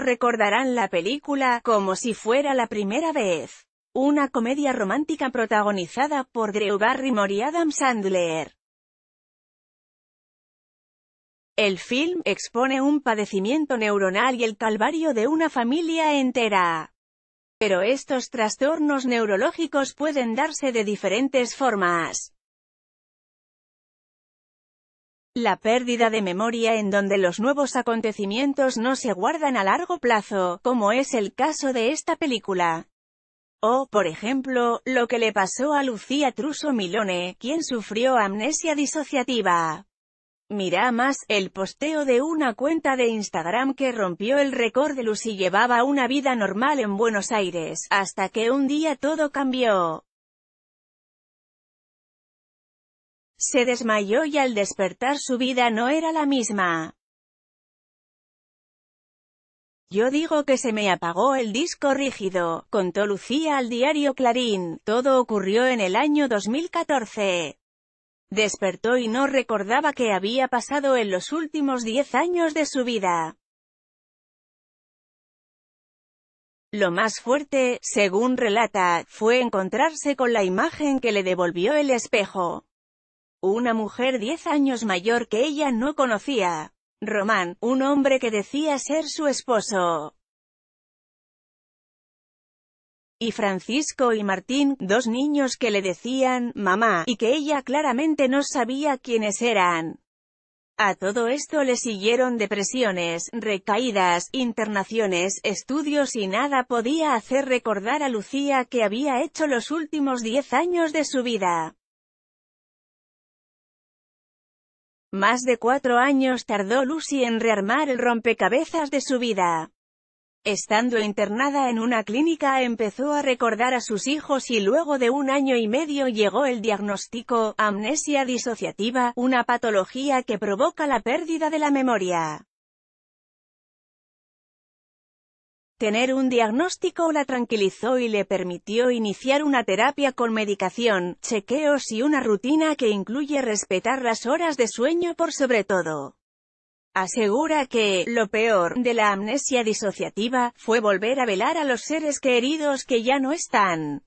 recordarán la película, como si fuera la primera vez. Una comedia romántica protagonizada por Drew Barrymore y Adam Sandler. El film expone un padecimiento neuronal y el calvario de una familia entera. Pero estos trastornos neurológicos pueden darse de diferentes formas. La pérdida de memoria en donde los nuevos acontecimientos no se guardan a largo plazo, como es el caso de esta película. O, por ejemplo, lo que le pasó a Lucía Truso Milone, quien sufrió amnesia disociativa. Mira más, el posteo de una cuenta de Instagram que rompió el récord de Lucy llevaba una vida normal en Buenos Aires, hasta que un día todo cambió. Se desmayó y al despertar su vida no era la misma. Yo digo que se me apagó el disco rígido, contó Lucía al diario Clarín, todo ocurrió en el año 2014. Despertó y no recordaba qué había pasado en los últimos 10 años de su vida. Lo más fuerte, según relata, fue encontrarse con la imagen que le devolvió el espejo una mujer 10 años mayor que ella no conocía. Román, un hombre que decía ser su esposo. Y Francisco y Martín, dos niños que le decían, mamá, y que ella claramente no sabía quiénes eran. A todo esto le siguieron depresiones, recaídas, internaciones, estudios y nada podía hacer recordar a Lucía que había hecho los últimos diez años de su vida. Más de cuatro años tardó Lucy en rearmar el rompecabezas de su vida. Estando internada en una clínica empezó a recordar a sus hijos y luego de un año y medio llegó el diagnóstico, amnesia disociativa, una patología que provoca la pérdida de la memoria. Tener un diagnóstico la tranquilizó y le permitió iniciar una terapia con medicación, chequeos y una rutina que incluye respetar las horas de sueño por sobre todo. Asegura que, lo peor, de la amnesia disociativa, fue volver a velar a los seres queridos que ya no están.